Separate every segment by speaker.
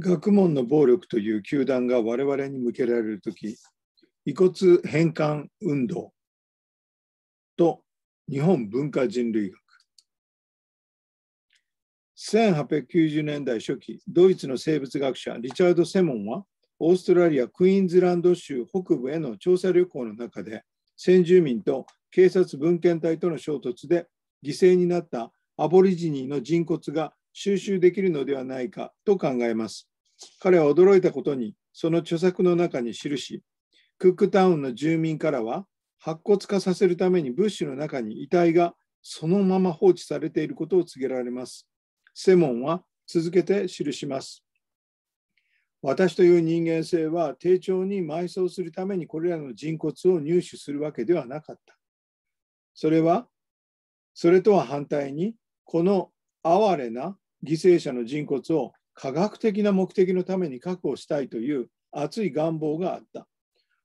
Speaker 1: 学問の暴力という球団が我々に向けられるとき、遺骨返還運動と日本文化人類学。1890年代初期、ドイツの生物学者リチャード・セモンは、オーストラリア・クイーンズランド州北部への調査旅行の中で、先住民と警察文献隊との衝突で犠牲になったアボリジニーの人骨が収集できるのではないかと考えます。彼は驚いたことに、その著作の中に記し、クックタウンの住民からは、白骨化させるために物資の中に遺体がそのまま放置されていることを告げられます。セモンは続けて記します。私という人間性は丁重に埋葬するためにこれらの人骨を入手するわけではなかった。それは、それとは反対に、この哀れな犠牲者の人骨を科学的な目的のために確保したいという熱い願望があった。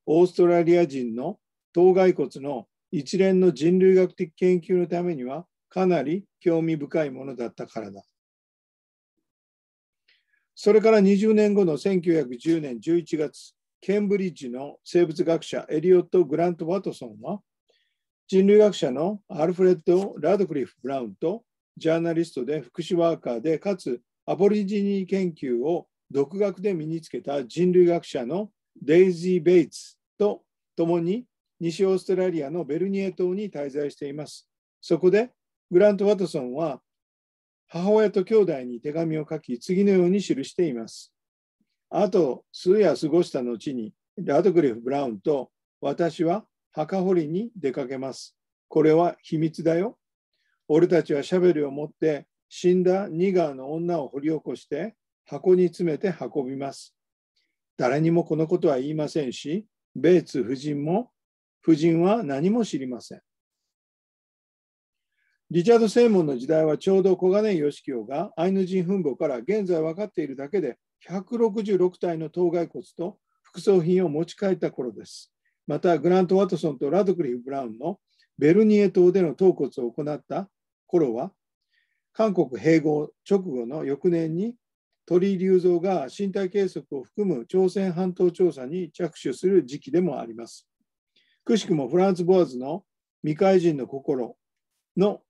Speaker 1: オーストラリア人の頭蓋骨の一連の人類学的研究のためにはかなり興味深いものだったからだ。それから20年後の1910年11月、ケンブリッジの生物学者エリオット・グラント・ワトソンは人類学者のアルフレッド・ラドクリフ・ブラウンとジャーナリストで福祉ワーカーで、かつアボリジニー研究を独学で身につけた人類学者のデイジー・ベイツと共に西オーストラリアのベルニエ島に滞在しています。そこでグラント・ワトソンは母親と兄弟に手紙を書き、次のように記しています。あと数夜過ごした後に、ラドクリフ・ブラウンと私は墓掘りに出かけます。これは秘密だよ。俺たちはシャベルを持って死んだニガーの女を掘り起こして箱に詰めて運びます。誰にもこのことは言いませんし、ベーツ夫人も、夫人は何も知りません。リチャード・セイモンの時代はちょうど小金井義清がアイヌ人墳墓から現在分かっているだけで166体の頭蓋骨と副葬品を持ち帰った頃です。またグラント・ワトソンとラドクリフ・ブラウンのベルニエ島での頭骨を行った頃は韓国併合直後の翌年に鳥居隆三が身体計測を含む朝鮮半島調査に着手する時期でもあります。くしくもフランス・ボアズの「未開人の心」の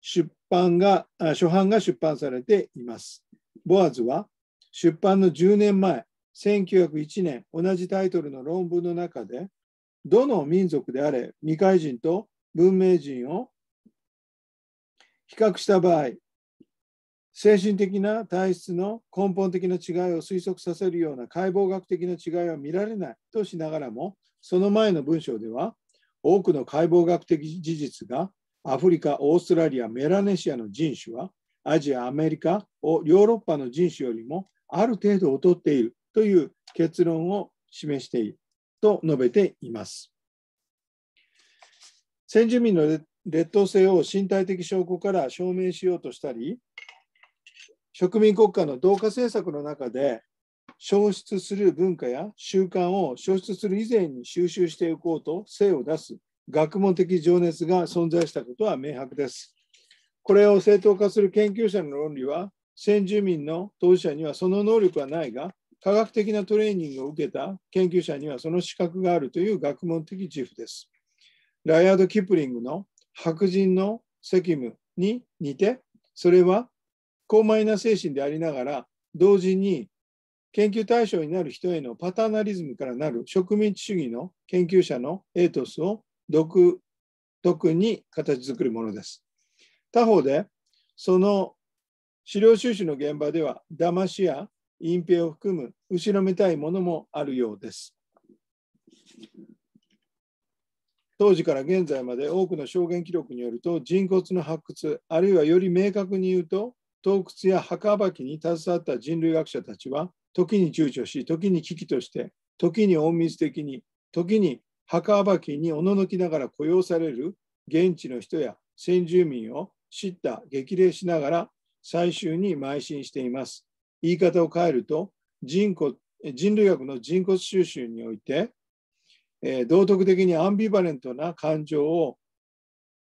Speaker 1: 出版が初版が出版されています。ボアズは出版の10年前1901年同じタイトルの論文の中でどの民族であれ未開人と文明人を比較した場合精神的な体質の根本的な違いを推測させるような解剖学的な違いは見られないとしながらもその前の文章では多くの解剖学的事実がアフリカオーストラリアメラネシアの人種はアジアアメリカをヨーロッパの人種よりもある程度劣っているという結論を示していると述べています。先住民の劣等性を身体的証拠から証明しようとしたり、植民国家の同化政策の中で消失する文化や習慣を消失する以前に収集していこうと精を出す学問的情熱が存在したことは明白です。これを正当化する研究者の論理は先住民の当事者にはその能力はないが科学的なトレーニングを受けた研究者にはその資格があるという学問的自負です。ライアード・キプリングの白人の責務に似て、それは高マイナ精神でありながら、同時に研究対象になる人へのパターナリズムからなる植民地主義の研究者のエイトスを独特に形作るものです。他方で、その資料収集の現場では、騙しや隠蔽を含む後ろめたいものもあるようです。当時から現在まで多くの証言記録によると人骨の発掘あるいはより明確に言うと洞窟や墓場きに携わった人類学者たちは時に躊躇し時に危機として時に隠密的に時に墓場きにおののきながら雇用される現地の人や先住民を叱咤激励しながら最終に邁進しています。言い方を変えると人人類学の人骨収集においてえー、道徳的にアンビバレントな感情を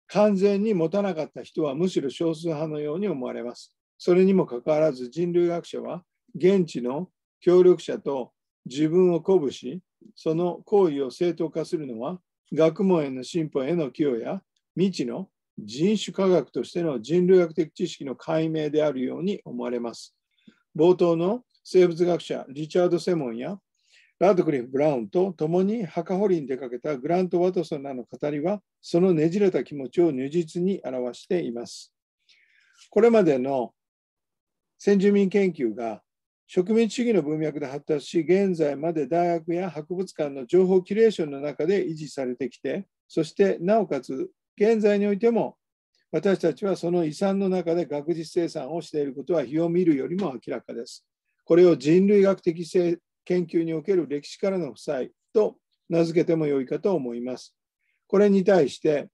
Speaker 1: 完全に持たなかった人はむしろ少数派のように思われます。それにもかかわらず人類学者は現地の協力者と自分を鼓舞し、その行為を正当化するのは学問への進歩への寄与や未知の人種科学としての人類学的知識の解明であるように思われます。冒頭の生物学者リチャード・セモンやラドクリフ・ブラウンと共に墓掘りに出かけたグラント・ワトソンらの語りは、そのねじれた気持ちを如実に表しています。これまでの先住民研究が植民主義の文脈で発達し、現在まで大学や博物館の情報キュレーションの中で維持されてきて、そしてなおかつ現在においても私たちはその遺産の中で学術生産をしていることは日を見るよりも明らかです。これを人類学的研究における歴史からの負債と名付けてもよいかと思います。これに対して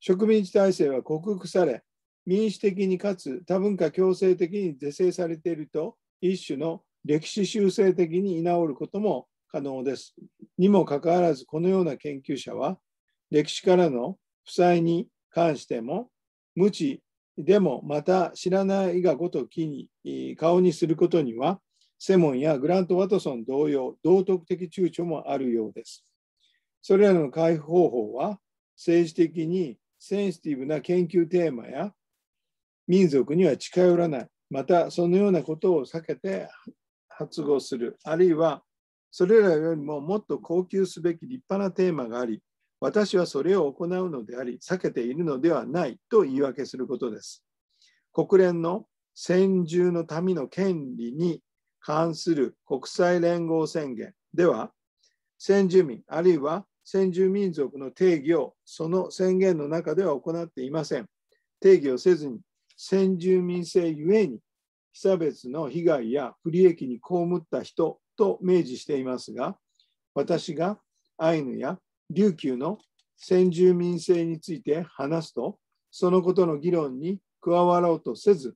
Speaker 1: 植民地体制は克服され民主的にかつ多文化共生的に是正されていると一種の歴史修正的に居直ることも可能です。にもかかわらずこのような研究者は歴史からの負債に関しても無知でもまた知らないがごときに顔にすることにはセモンやグラント・ワトソン同様、道徳的躊躇もあるようです。それらの回復方法は、政治的にセンシティブな研究テーマや民族には近寄らない、またそのようなことを避けて発語する、あるいはそれらよりももっと高級すべき立派なテーマがあり、私はそれを行うのであり、避けているのではないと言い訳することです。国連の先住の民の権利に関する国際連合宣言では、先住民あるいは先住民族の定義をその宣言の中では行っていません。定義をせずに先住民性ゆえに被差別の被害や不利益に被った人と明示していますが私がアイヌや琉球の先住民性について話すとそのことの議論に加わろうとせず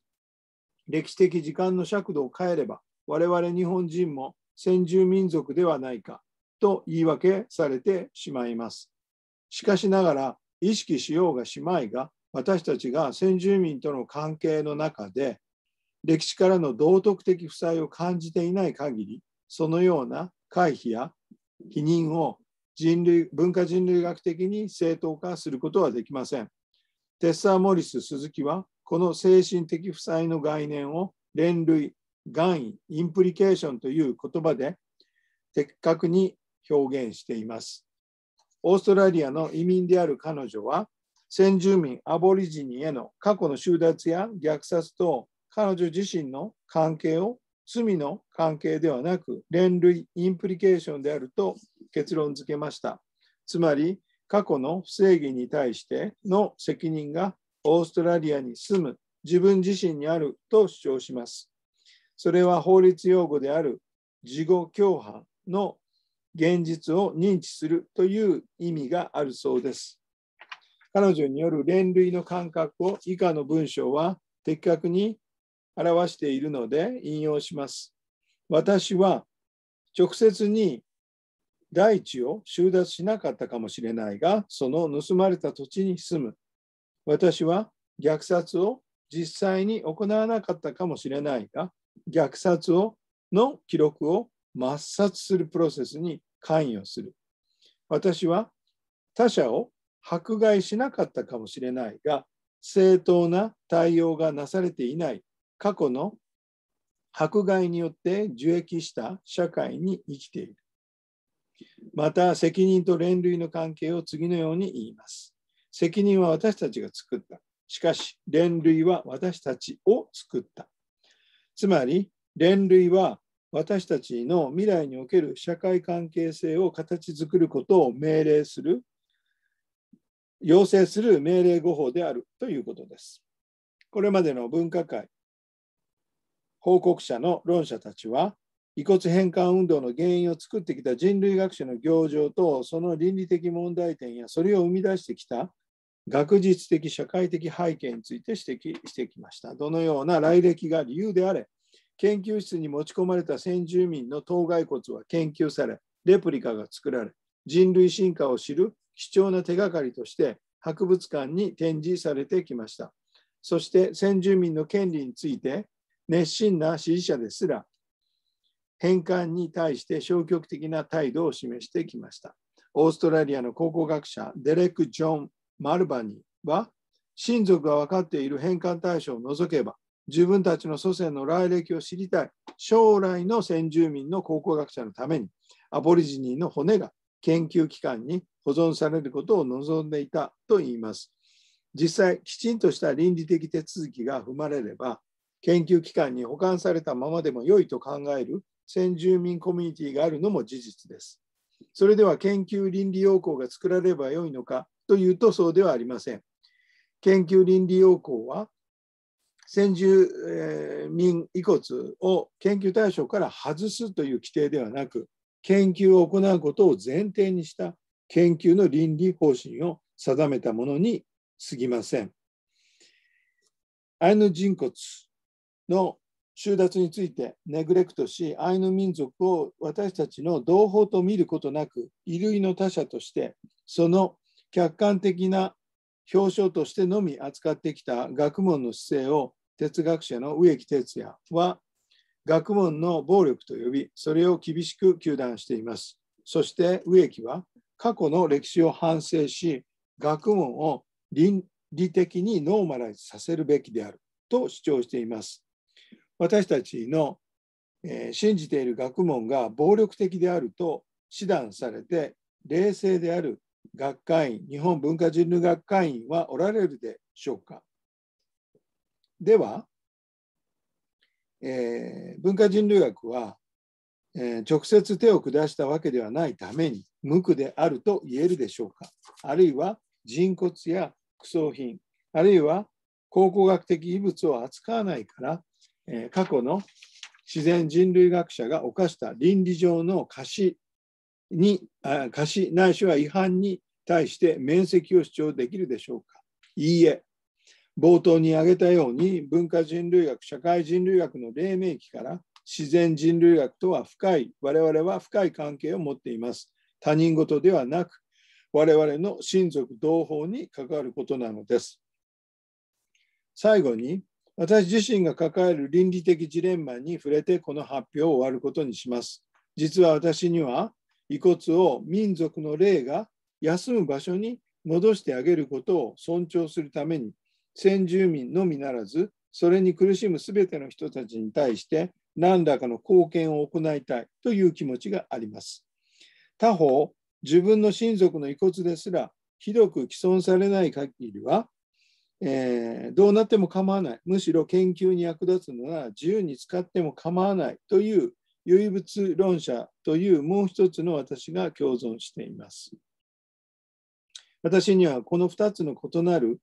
Speaker 1: 歴史的時間の尺度を変えれば我々日本人も先住民族ではないかと言い訳されてしまいます。しかしながら意識しようがしまいが私たちが先住民との関係の中で歴史からの道徳的負債を感じていない限りそのような回避や否認を人類文化人類学的に正当化することはできません。テッサー・モリス・鈴木はこの精神的負債の概念を連類含意、インプリケーションという言葉で的確に表現しています。オーストラリアの移民である彼女は、先住民アボリジニへの過去の収奪や虐殺と彼女自身の関係を罪の関係ではなく連類インプリケーションであると結論付けました。つまり過去の不正義に対しての責任がオーストラリアに住む自分自身にあると主張します。それは法律用語である事後共犯の現実を認知するという意味があるそうです。彼女による連類の感覚を以下の文章は的確に表しているので引用します。私は直接に大地を収奪しなかったかもしれないが、その盗まれた土地に住む。私は虐殺を実際に行わなかったかもしれないが、虐殺をの記録を抹殺するプロセスに関与する。私は他者を迫害しなかったかもしれないが、正当な対応がなされていない過去の迫害によって受益した社会に生きている。また、責任と連類の関係を次のように言います。責任は私たちが作った。しかし、連類は私たちを作った。つまり、連類は私たちの未来における社会関係性を形作ることを命令する、要請する命令語法であるということです。これまでの分科会、報告者の論者たちは、遺骨返還運動の原因を作ってきた人類学者の行情とその倫理的問題点やそれを生み出してきた学術的社会的背景について指摘してきました。どのような来歴が理由であれ、研究室に持ち込まれた先住民の頭蓋骨は研究され、レプリカが作られ、人類進化を知る貴重な手がかりとして博物館に展示されてきました。そして先住民の権利について熱心な支持者ですら返還に対して消極的な態度を示してきました。オーストラリアの考古学者デレク・ジョン・マルバニーは親族が分かっている返還対象を除けば自分たちの祖先の来歴を知りたい将来の先住民の考古学者のためにアボリジニーの骨が研究機関に保存されることを望んでいたといいます。実際きちんとした倫理的手続きが踏まれれば研究機関に保管されたままでも良いと考える先住民コミュニティがあるのも事実です。それでは研究倫理要項が作られれば良いのかというとそうではありません。研究倫理要項は先住、民遺骨を研究対象から外すという規定ではなく研究を行うことを前提にした研究の倫理方針を定めたものに過ぎません。アイヌ人骨の収奪についてネグレクトしアイヌ民族を私たちの同胞と見ることなく衣類の他者としてその客観的な表彰としてのみ扱ってきた学問の姿勢を哲学者の植木哲也は学問の暴力と呼びそれを厳しく糾弾していますそして植木は過去の歴史を反省し学問を倫理的にノーマライズさせるべきであると主張しています私たちの、えー、信じている学問が暴力的であると指断されて冷静である学会員、日本文化人類学会員はおられるでしょうかでは、えー、文化人類学は、えー、直接手を下したわけではないために無垢であると言えるでしょうかあるいは人骨や副葬品あるいは考古学的遺物を扱わないから、えー、過去の自然人類学者が犯した倫理上の過失に過失ないしは違反に対して面積を主張できるでしょうかいいえ冒頭に挙げたように文化人類学社会人類学の黎明期から自然人類学とは深い我々は深い関係を持っています他人事ではなく我々の親族同胞に関わることなのです最後に私自身が抱える倫理的ジレンマに触れてこの発表を終わることにします実は私には遺骨を民族の霊が休む場所に戻してあげることを尊重するために先住民のみならずそれに苦しむ全ての人たちに対して何らかの貢献を行いたいという気持ちがあります。他方自分の親族の遺骨ですらひどく毀損されない限りは、えー、どうなっても構わないむしろ研究に役立つのな自由に使っても構わないという唯物論者というもう一つの私が共存しています。私にはこの2つの異なる、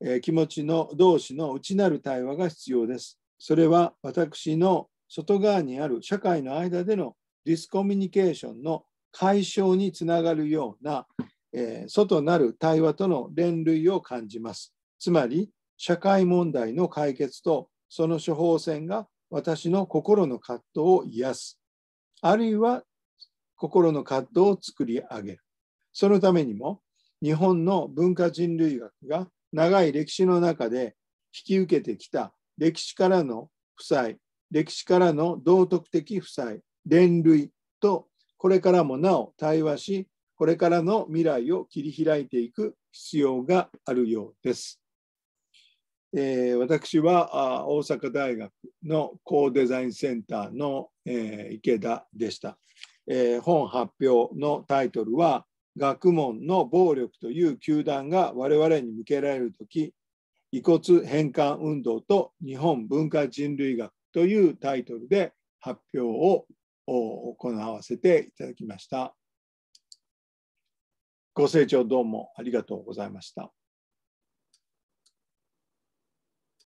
Speaker 1: え気持ちの同士の内なる対話が必要です。それは私の外側にある社会の間でのディスコミュニケーションの解消につながるような、えー、外なる対話との連類を感じます。つまり、社会問題の解決とその処方箋が私の心の葛藤を癒す。あるいは心の葛藤を作り上げる。そのためにも日本の文化人類学が長い歴史の中で引き受けてきた歴史からの負債歴史からの道徳的負債連累とこれからもなお対話しこれからの未来を切り開いていく必要があるようです。えー、私は大阪大学の高デザインセンターの、えー、池田でした、えー、本発表のタイトルは学問の暴力という球団が我々に向けられる時遺骨返還運動と日本文化人類学というタイトルで発表を行わせていただきました。ご清聴どうもありがとうございました。